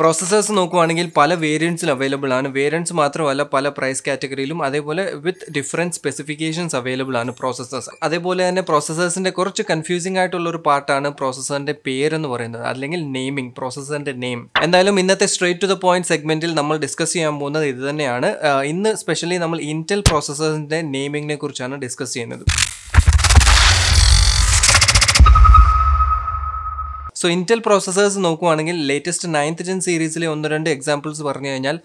processors നോക്കുവാണെങ്കിൽ പല വേരിയൻസിൽ available ആണ് വേരിയൻസ് മാത്രമല്ല പല പ്രൈസ് കാറ്റഗറിയിലും അതേപോലെ വിത്ത് ഡിഫറെൻറ്റ് സ്പെസിഫിക്കേഷൻസ് അവൈലബിൾ ആണ് പ്രോസസ്സേഴ്സ് അതേപോലെ തന്നെ പ്രോസസ്സേഴ്സിൻ്റെ കുറച്ച് കൺഫ്യൂസിംഗ് ആയിട്ടുള്ള ഒരു പാർട്ടാണ് പ്രോസസ്സറിൻ്റെ പേരെന്ന് പറയുന്നത് അല്ലെങ്കിൽ നെയിമിംഗ് പ്രോസസ്സറിൻ്റെ നെയിം എന്തായാലും ഇന്നത്തെ സ്ട്രേറ്റ് ടു ദ പോയിന്റ് സെഗ്മെൻറ്റിൽ നമ്മൾ ഡിസ്കസ് ചെയ്യാൻ പോകുന്നത് ഇത് തന്നെയാണ് ഇന്ന് സ്പെഷ്യലി നമ്മൾ ഇൻറ്റൽ പ്രോസസ്സേഴ്സിൻ്റെ നെയിമിങ്ങിനെ കുറിച്ചാണ് ഡിസ്കസ് ചെയ്യുന്നത് സോ ഇൻറ്റൽ പ്രോസസ്സേഴ്സ് നോക്കുവാണെങ്കിൽ ലേറ്റസ്റ്റ് നയൻത്ത് ജെൻ സീരീസിലെ ഒന്ന് രണ്ട് എക്സാമ്പിൾസ് പറഞ്ഞു കഴിഞ്ഞാൽ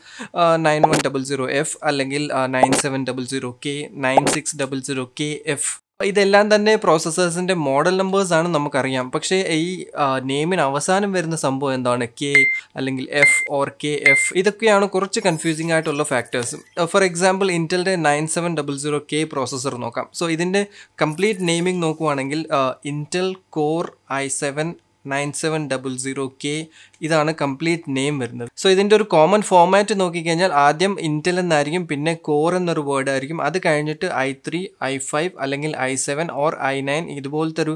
nine one double zero F അല്ലെങ്കിൽ nine seven double zero K nine six double zero K F ഇതെല്ലാം തന്നെ പ്രോസസേഴ്സിൻ്റെ മോഡൽ നമ്പേഴ്സാണ് നമുക്കറിയാം പക്ഷേ ഈ നെയിമിന് അവസാനം വരുന്ന സംഭവം എന്താണ് കെ അല്ലെങ്കിൽ എഫ് ഓർ കെ എഫ് ഇതൊക്കെയാണ് കുറച്ച് കൺഫ്യൂസിംഗ് ആയിട്ടുള്ള ഫാക്ടേഴ്സ് ഫോർ എക്സാമ്പിൾ ഇൻറ്റലിൻ്റെ nine seven double zero K processor നോക്കാം സോ ഇതിൻ്റെ കംപ്ലീറ്റ് നെയിമിംഗ് നോക്കുവാണെങ്കിൽ Intel core i seven nine seven double zero K ഇതാണ് കംപ്ലീറ്റ് നെയിം വരുന്നത് സോ ഇതിൻ്റെ ഒരു കോമൺ ഫോമാറ്റ് നോക്കിക്കഴിഞ്ഞാൽ ആദ്യം ഇൻറ്റൽ എന്നായിരിക്കും പിന്നെ കോർ എന്നൊരു വേർഡ് ആയിരിക്കും അത് കഴിഞ്ഞിട്ട് ഐ ത്രീ ഐ ഫൈവ് അല്ലെങ്കിൽ i seven or i nine ഇതുപോലത്തെ ഒരു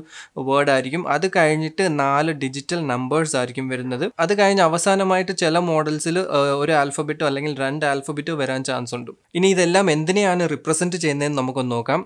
വേർഡ് ആയിരിക്കും അത് കഴിഞ്ഞിട്ട് നാല് ഡിജിറ്റൽ നമ്പേഴ്സ് ആയിരിക്കും വരുന്നത് അത് കഴിഞ്ഞ് അവസാനമായിട്ട് ചില മോഡൽസിൽ ഒരു ആൽഫബറ്റോ അല്ലെങ്കിൽ രണ്ട് ആൽഫബറ്റോ വരാൻ ചാൻസ് ഉണ്ട് ഇനി ഇതെല്ലാം എന്തിനെയാണ് റിപ്രസെൻറ്റ് ചെയ്യുന്നതെന്ന് നമുക്കൊന്ന് നോക്കാം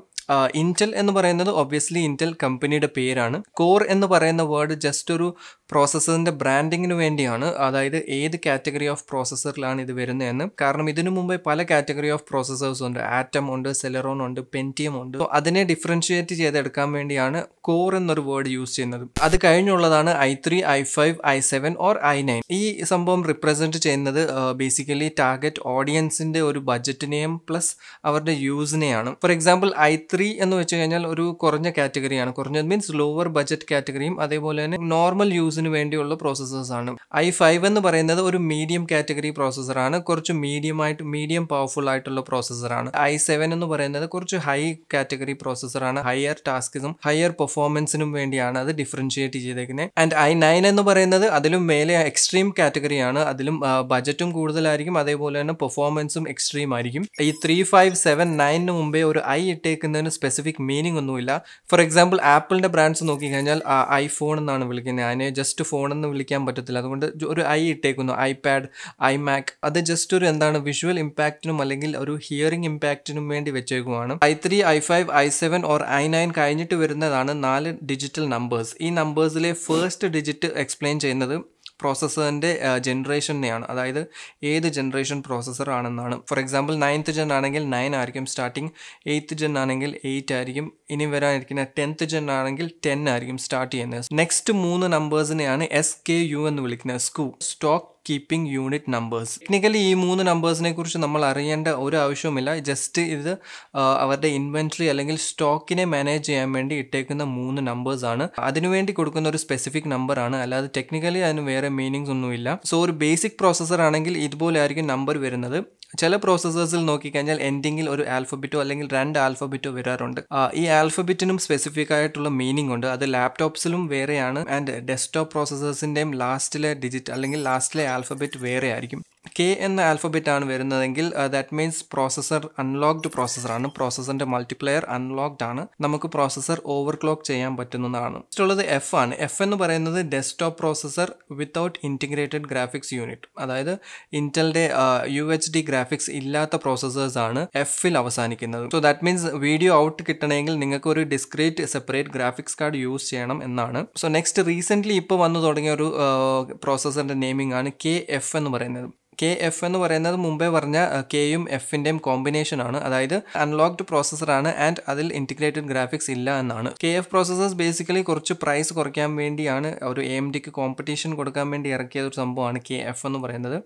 ഇൻറ്റൽ എന്ന് പറയുന്നത് ഒബ്വിയസ്ലി ഇൻറ്റൽ കമ്പനിയുടെ പേരാണ് കോർ എന്ന് പറയുന്ന വേർഡ് ജസ്റ്റ് ഒരു പ്രോസസ്സറിൻ്റെ ബ്രാൻഡിങ്ങിന് വേണ്ടിയാണ് അതായത് ഏത് കാറ്റഗറി ഓഫ് പ്രോസസ്സറിലാണ് ഇത് വരുന്നതെന്ന് കാരണം ഇതിനു മുമ്പേ പല കാറ്റഗറി ഓഫ് പ്രോസസ്സേഴ്സ് ഉണ്ട് ആറ്റം ഉണ്ട് സെലറോൺ ഉണ്ട് പെൻറ്റിയം ഉണ്ട് അതിനെ ഡിഫറൻഷിയേറ്റ് ചെയ്തെടുക്കാൻ വേണ്ടിയാണ് കോർ എന്നൊരു വേർഡ് യൂസ് ചെയ്യുന്നത് അത് കഴിഞ്ഞുള്ളതാണ് i three i five i seven or i nine ഈ സംഭവം റിപ്രസെൻറ്റ് ചെയ്യുന്നത് ബേസിക്കലി ടാർഗറ്റ് ഓഡിയൻസിൻ്റെ ഒരു ബജറ്റിനെയും പ്ലസ് അവരുടെ യൂസിനെയാണ് ഫോർ എക്സാമ്പിൾ ഐ ത്രീ എന്ന് വെച്ച് കഴിഞ്ഞാൽ ഒരു കുറഞ്ഞ കാറ്റഗറിയാണ് കുറഞ്ഞത് മീൻസ് ലോവർ ബജറ്റ് കാറ്റഗറിയും അതേപോലെ തന്നെ നോർമൽ യൂസ് യൂസിന് വേണ്ടിയുള്ള പ്രോസസ്സേഴ്സാണ് ഐ ഫൈവ് എന്ന് പറയുന്നത് ഒരു മീഡിയം കാറ്റഗറി പ്രോസസ്സറാണ് കുറച്ച് മീഡിയം ആയിട്ട് മീഡിയം പവർഫുൾ ആയിട്ടുള്ള പ്രോസസ്സറാണ് ഐ സെവൻ എന്ന് പറയുന്നത് കുറച്ച് ഹൈ കാറ്റഗറി പ്രോസസ്സറാണ് ഹയർ ടാസ്കിനും ഹയർ പെർഫോമൻസിനും വേണ്ടിയാണ് അത് ഡിഫറൻഷിയേറ്റ് ചെയ്തേക്കുന്നത് ആൻഡ് ഐ നയൻ എന്ന് പറയുന്നത് അതിലും മേലെ എക്സ്ട്രീം കാറ്റഗറിയാണ് അതിലും ബജറ്റും കൂടുതലായിരിക്കും അതേപോലെ തന്നെ പെർഫോമൻസും എക്സ്ട്രീം ആയിരിക്കും ഈ ത്രീ ഫൈവ് സെവൻ നയനിന് മുമ്പേ ഒരു ഐ ഇട്ടേക്കുന്നതിന് സ്പെസിഫിക് മീനിങ് ഒന്നുമില്ല ഫോർ എക്സാമ്പിൾ ആപ്പിളിന്റെ ബ്രാൻഡ്സ് നോക്കിക്കഴിഞ്ഞാൽ ഐഫോൺ എന്നാണ് വിളിക്കുന്നത് അതിനെ ജസ്റ്റ് ജസ്റ്റ് ഫോണെന്ന് വിളിക്കാൻ പറ്റത്തില്ല അതുകൊണ്ട് ഒരു ഐ ഇട്ടേക്കുന്നു ഐപാഡ് ഐമാക് അത് ജസ്റ്റ് ഒരു എന്താണ് വിഷ്വൽ ഇമ്പാക്റ്റിനും അല്ലെങ്കിൽ ഒരു ഹിയറിംഗ് ഇമ്പാക്റ്റിനും വേണ്ടി വെച്ചേക്കുമാണ് i three i five i seven or i nine കഴിഞ്ഞിട്ട് വരുന്നതാണ് നാല് ഡിജിറ്റൽ നമ്പേഴ്സ് ഈ നമ്പേഴ്സിലെ ഫേസ്റ്റ് ഡിജിറ്റ് എക്സ്പ്ലെയിൻ ചെയ്യുന്നത് പ്രോസസ്സറിൻ്റെ ജനറേഷനെയാണ് അതായത് ഏത് ജനറേഷൻ പ്രോസസ്സർ ആണെന്നാണ് ഫോർ എക്സാമ്പിൾ നയൻത്ത് ജെൻ ആണെങ്കിൽ നയൻ ആയിരിക്കും സ്റ്റാർട്ടിങ് എയ്ത്ത് ജെൻ ആണെങ്കിൽ എയ്റ്റ് ആയിരിക്കും ഇനി വരാനിരിക്കുന്ന ടെൻത്ത് ജെൻ ആണെങ്കിൽ ടെൻ ആയിരിക്കും സ്റ്റാർട്ട് ചെയ്യുന്നത് നെക്സ്റ്റ് മൂന്ന് നമ്പേഴ്സിനെയാണ് എസ് കെ യു എന്ന് വിളിക്കുന്നത് skew stock keeping unit numbers technically ഈ മൂന്ന് നമ്പേഴ്സിനെ കുറിച്ച് നമ്മൾ അറിയേണ്ട ഒരു ആവശ്യവുമില്ല ജസ്റ്റ് ഇത് അവരുടെ ഇൻവെൻട്രി അല്ലെങ്കിൽ സ്റ്റോക്കിനെ മാനേജ് ചെയ്യാൻ വേണ്ടി ഇട്ടേക്കുന്ന മൂന്ന് നമ്പേഴ്സ് ആണ് അതിനുവേണ്ടി കൊടുക്കുന്ന ഒരു സ്പെസിഫിക് നമ്പർ ആണ് അല്ലാതെ ടെക്നിക്കലി അതിന് വേറെ മീനിങ്സ് ഒന്നുമില്ല സോ ഒരു ബേസിക് പ്രോസസ്സർ ആണെങ്കിൽ ഇതുപോലെ ആയിരിക്കും നമ്പർ വരുന്നത് ചില പ്രോസസ്സേഴ്സിൽ നോക്കിക്കഴിഞ്ഞാൽ എൻഡിങ്ങിൽ ഒരു ആൽഫബറ്റോ അല്ലെങ്കിൽ രണ്ട് ആൽഫബറ്റോ വരാറുണ്ട് ഈ ആൽഫബറ്റിനും സ്പെസിഫിക് ആയിട്ടുള്ള മീനിങ് ഉണ്ട് അത് ലാപ്ടോപ്സിലും വേറെയാണ് ആൻഡ് ഡെസ്ക്ടോപ്പ് പ്രോസസ്സേഴ്സിൻ്റെയും ലാസ്റ്റിലെ ഡിജിറ്റ് അല്ലെങ്കിൽ ലാസ്റ്റിലെ ആൽഫബറ്റ് വേറെ ആയിരിക്കും കെ എന്ന ആൽഫബറ്റ് ആണ് വരുന്നതെങ്കിൽ ദാറ്റ് മീൻസ് പ്രോസസർ അൺലോക്ഡ് പ്രോസസ്സറാണ് പ്രോസസ്സറിൻ്റെ മൾട്ടിപ്ലയർ അൺലോക്ഡ് ആണ് നമുക്ക് പ്രോസസ്സർ ക്ലോക്ക് ചെയ്യാൻ പറ്റുന്നതാണ് ഉള്ളത് എഫ് ആണ് എഫ് എന്ന് പറയുന്നത് desktop processor without integrated graphics unit അതായത് ഇന്റലിന്റെ യു എച്ച് ഡി ഗ്രാഫിക്സ് ഇല്ലാത്ത പ്രോസസ്സേഴ്സ് ആണ് എഫിൽ അവസാനിക്കുന്നത് so that means video out കിട്ടണമെങ്കിൽ നിങ്ങൾക്ക് ഒരു discrete separate graphics card use ചെയ്യണം എന്നാണ് സോ നെക്സ്റ്റ് റീസെന്റ് ഇപ്പോൾ വന്നു തുടങ്ങിയ ഒരു പ്രോസസ്സറിൻ്റെ uh, നെയിമിംഗ് ആണ് കെ എഫ് എന്ന് പറയുന്നത് കെ എഫ് എന്ന് പറയുന്നത് മുമ്പേ പറഞ്ഞ കെയും എഫിൻ്റെയും ആണ് അതായത് അൺലോക്ഡ് ആണ് ആൻഡ് അതിൽ ഇൻറ്റിഗ്രേറ്റഡ് ഗ്രാഫിക്സ് ഇല്ല എന്നാണ് കെ എഫ് പ്രോസസ്സേഴ്സ് ബേസിക്കലി കുറച്ച് പ്രൈസ് കുറയ്ക്കാൻ വേണ്ടിയാണ് ഒരു എ എം ഡിക്ക് കോമ്പറ്റീഷൻ കൊടുക്കാൻ വേണ്ടി ഇറക്കിയ ഒരു സംഭവമാണ് കെ എഫ് എന്ന് പറയുന്നത്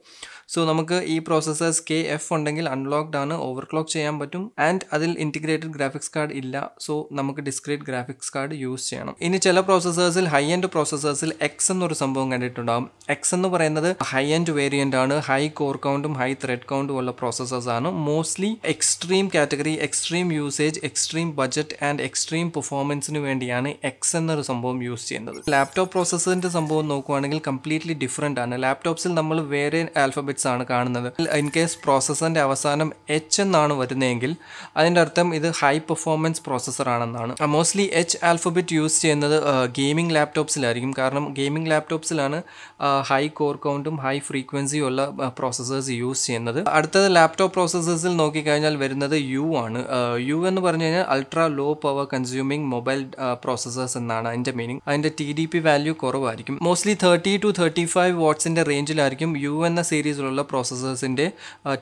സോ നമുക്ക് ഈ പ്രോസസ്സേഴ്സ് കെ എഫ് ഉണ്ടെങ്കിൽ അൺലോക്ഡ് ആണ് ഓവർക്ലോക്ക് ചെയ്യാൻ പറ്റും ആൻഡ് അതിൽ ഇൻറ്റിഗ്രേറ്റഡ് ഗ്രാഫിക്സ് കാർഡ് ഇല്ല സോ നമുക്ക് ഡിസ്ക്രീറ്റ് ഗ്രാഫിക്സ് കാർഡ് യൂസ് ചെയ്യണം ഇനി ചില പ്രോസസ്സേഴ്സിൽ ഹൈ എൻഡ് പ്രോസസ്സേഴ്സിൽ എക്സ് എന്നൊരു സംഭവം കണ്ടിട്ടുണ്ടാകും എക്സ് എന്ന് പറയുന്നത് ഹൈ എൻഡ് വേരിയൻ്റ് ആണ് ഹൈ ഹൈ കോർ കൗണ്ടും ഹൈ ത്രെഡ് കൗണ്ടും ഉള്ള പ്രോസസ്സേഴ്സ് ആണ് mostly extreme category extreme usage extreme budget and extreme പെർഫോമൻസിന് വേണ്ടിയാണ് എക്സ് എന്നൊരു സംഭവം യൂസ് ചെയ്യുന്നത് ലാപ്ടോപ്പ് പ്രോസസ്സറിന്റെ സംഭവം നോക്കുവാണെങ്കിൽ കംപ്ലീറ്റ്ലി ഡിഫറെന്റ് ആണ് ലാപ്ടോപ്സിൽ നമ്മൾ വേറെ ആൽഫബറ്റ്സ് ആണ് കാണുന്നത് ഇൻ കേസ് പ്രോസസ്സറിന്റെ അവസാനം എച്ച് എന്നാണ് വരുന്നതെങ്കിൽ അതിൻ്റെ അർത്ഥം ഇത് ഹൈ പെർഫോമൻസ് പ്രോസസ്സർ ആണെന്നാണ് മോസ്റ്റ്ലി എച്ച് ആൽഫബറ്റ് യൂസ് ചെയ്യുന്നത് ഗെയിമിംഗ് uh, ലാപ്ടോപ്സിലായിരിക്കും കാരണം ഗെയിമിംഗ് ലാപ്ടോപ്സിലാണ് ഹൈ കോർ കൗണ്ടും ഹൈ ഫ്രീക്വൻസിയും ഉള്ള uh, പ്രോസസ്സേഴ്സ് യൂസ് ചെയ്യുന്നത് അടുത്തത് ലാപ്ടോപ്പ് പ്രോസസ്സേഴ്സിൽ നോക്കിക്കഴിഞ്ഞാൽ വരുന്നത് യു ആണ് യു എന്ന് പറഞ്ഞു കഴിഞ്ഞാൽ ultra low power consuming mobile processors എന്നാണ് അതിൻ്റെ മീനിങ് അതിൻ്റെ ടി ഡി പി വാല്യൂ കുറവായിരിക്കും mostly thirty to thirty five വാട്ട്സിൻ്റെ റേഞ്ചിലായിരിക്കും യു എന്ന സീരീസിലുള്ള പ്രോസസ്സേഴ്സിൻ്റെ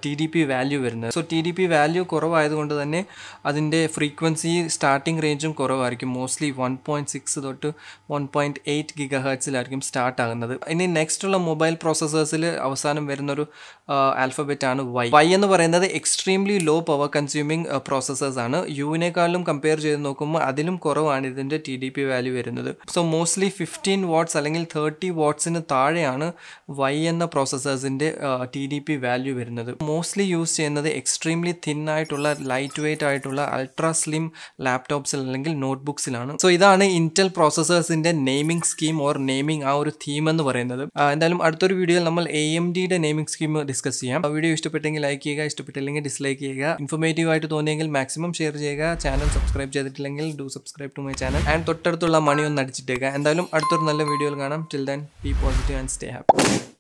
ടി ഡി പി വാല്യൂ വരുന്നത് so T D P value കുറവായതുകൊണ്ട് തന്നെ അതിൻ്റെ ഫ്രീക്വൻസി സ്റ്റാർട്ടിംഗ് റേഞ്ചും കുറവായിരിക്കും മോസ്റ്റ്ലി വൺ പോയിൻറ്റ് സിക്സ് തൊട്ട് വൺ പോയിൻറ്റ് എയ്റ്റ് ഗിഗ ഹേർട്സിലായിരിക്കും സ്റ്റാർട്ട് ആകുന്നത് ഇനി നെക്സ്റ്റ് ഉള്ള മൊബൈൽ പ്രോസസ്സേഴ്സിൽ അവസാനം വരുന്ന ഒരു ആണ് വൈ വൈ എന്ന് പറയുന്നത് extremely low power consuming processors ആണ് യുവിനേക്കാളും കമ്പയർ ചെയ്ത് നോക്കുമ്പോൾ അതിലും കുറവാണ് ഇതിൻ്റെ ടി ഡി പി വാല്യൂ വരുന്നത് സോ മോസ്റ്റ്ലി ഫിഫ്റ്റീൻ വാട്ട്സ് അല്ലെങ്കിൽ തേർട്ടി വാട്ട്സിന് താഴെയാണ് വൈ എന്ന പ്രോസസ്സേഴ്സിൻ്റെ ടി ഡി പി വാല്യൂ വരുന്നത് മോസ്റ്റ്ലി യൂസ് ചെയ്യുന്നത് എക്സ്ട്രീംലി തിൻ ആയിട്ടുള്ള ലൈറ്റ് വെയിറ്റ് ആയിട്ടുള്ള അൾട്രാ സ്ലിം ലാപ്ടോപ്സിൽ അല്ലെങ്കിൽ നോട്ട്ബുക്സിലാണ് സോ ഇതാണ് ഇൻറ്റൽ പ്രോസസ്സേഴ്സിൻ്റെ നെയിമിംഗ് സ്കീം ഓർ നെയിമിംഗ് ആ ഒരു തീം എന്ന് പറയുന്നത് എന്തായാലും അടുത്തൊരു വീഡിയോയിൽ നമ്മൾ എ എം ഡിയുടെ റേറ്റിംഗ് സ്കീം ഡിസ്കസ് ചെയ്യാം വീഡിയോ ഇഷ്ടപ്പെട്ടെങ്കിൽ ലൈക്ക് ചെയ്യുക ഇഷ്ടപ്പെട്ടില്ലെങ്കിൽ ഡിസ്ലൈക്ക് ചെയ്യുക ഇൻഫോർമേറ്റീവ് ആയിട്ട് തോന്നിയെങ്കിൽ മാക്സിമം ഷെയർ ചെയ്യുക ചാനൽ സബ്സ്ക്രൈബ് ചെയ്തിട്ടില്ലെങ്കിൽ do subscribe to my channel and തൊട്ടടുത്തുള്ള മണി ഒന്ന് അടിച്ചിട്ടേക്കുക എന്തായാലും അടുത്തൊരു നല്ല വീഡിയോയിൽ കാണാം till then be positive and stay happy